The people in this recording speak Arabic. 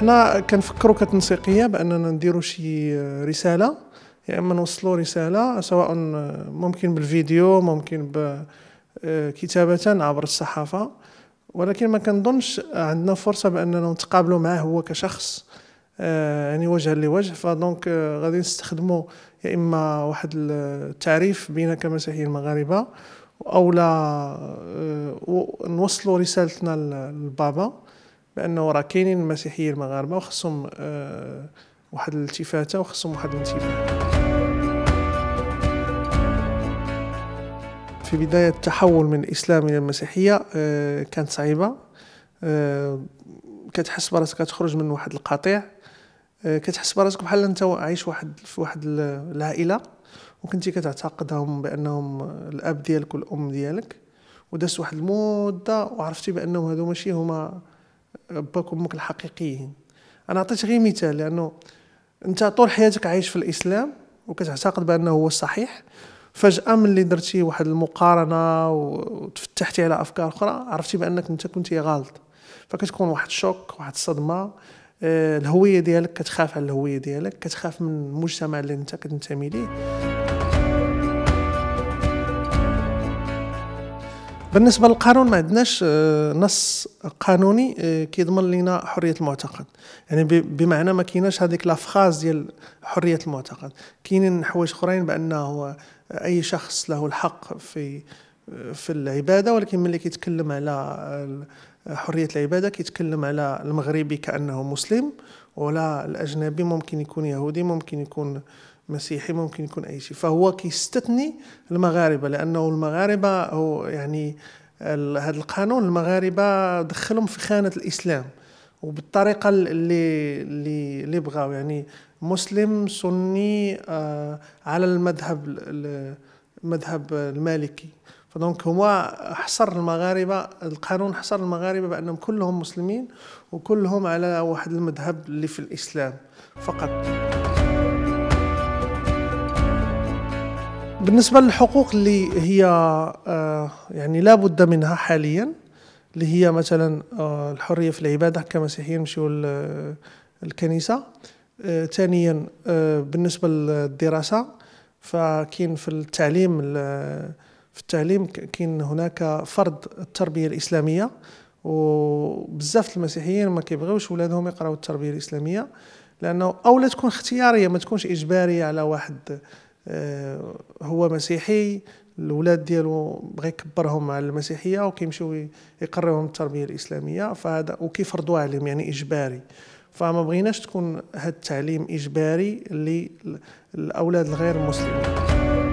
حنا كنفكروا كتنسيقيه باننا نديروا شي رساله يا يعني اما نوصلوا رساله سواء ممكن بالفيديو ممكن كتابه عبر الصحافه ولكن ما كنظنش عندنا فرصه باننا نتقابلوا معه هو كشخص آه، يعني وجها لوجه فدونك آه، غادي نستخدموا يا اما واحد التعريف بينا كمسيحيين المغاربه او لا آه، نوصلوا رسالتنا للبابا بانه راه كاينين المسيحيين المغاربه وخصهم آه، واحد الالتفاته وخصهم واحد الانتباه في بداية التحول من الإسلام إلى المسيحية آه، كانت صعيبة آه، كتحس براسك كتخرج من واحد القطيع كتحس براسك بحال انت عايش واحد في واحد العائله وكنتي كتعتقدهم بانهم الاب ديالك والام ديالك ودازت واحد المده وعرفتي بانهم هادو ماشي هما باك وامك الحقيقيين انا عطيت غير مثال لانه انت طول حياتك عايش في الاسلام وكتعتقد بانه هو الصحيح فجاه ملي درتي واحد المقارنه وتفتحتي على افكار اخرى عرفتي بانك انت كنتي غلط فكتكون واحد الشوك واحد الصدمه آه، الهويه ديالك كتخاف على الهويه ديالك كتخاف من المجتمع اللي انت كتنتمي ليه بالنسبه للقانون ما عندناش آه، نص قانوني آه، كيضمن لنا حريه المعتقد يعني بمعنى ما كايناش هذيك لافخاز ديال حريه المعتقد كاينين حوايج اخرين بانه اي شخص له الحق في في العباده ولكن ملي كيتكلم على آه، حريه العباده كيتكلم على المغربي كانه مسلم ولا الاجنبي ممكن يكون يهودي ممكن يكون مسيحي ممكن يكون أي شيء فهو كيستثني المغاربة لأنه المغاربة هو يعني هذا القانون المغاربة دخلهم في خانة الإسلام وبالطريقة اللي اللي اللي بغاو يعني مسلم سني آه على المذهب المذهب المالكي فدونك هو حصر المغاربه القانون حصر المغاربه بانهم كلهم مسلمين وكلهم على واحد المذهب اللي في الاسلام فقط بالنسبة للحقوق اللي هي آه، يعني لا بد منها حاليا اللي هي مثلا آه، الحرية في العبادة كمسيحيين نمشيو آه، الكنيسة ثانيا بالنسبة للدراسة فكاين في التعليم في التعليم كاين هناك فرض التربية الإسلامية وبزاف المسيحيين ما كيبغيوش ولادهم يقراو التربية الإسلامية لأنه أولا تكون اختيارية ما تكونش إجبارية على واحد آه، هو مسيحي الاولاد ديالو بغى يكبرهم على المسيحيه وكيمشيو يقريوهم التربيه الاسلاميه فهذا وكيفرضوا عليهم يعني اجباري فما بغيناش تكون هذا التعليم اجباري للاولاد الغير مسلمين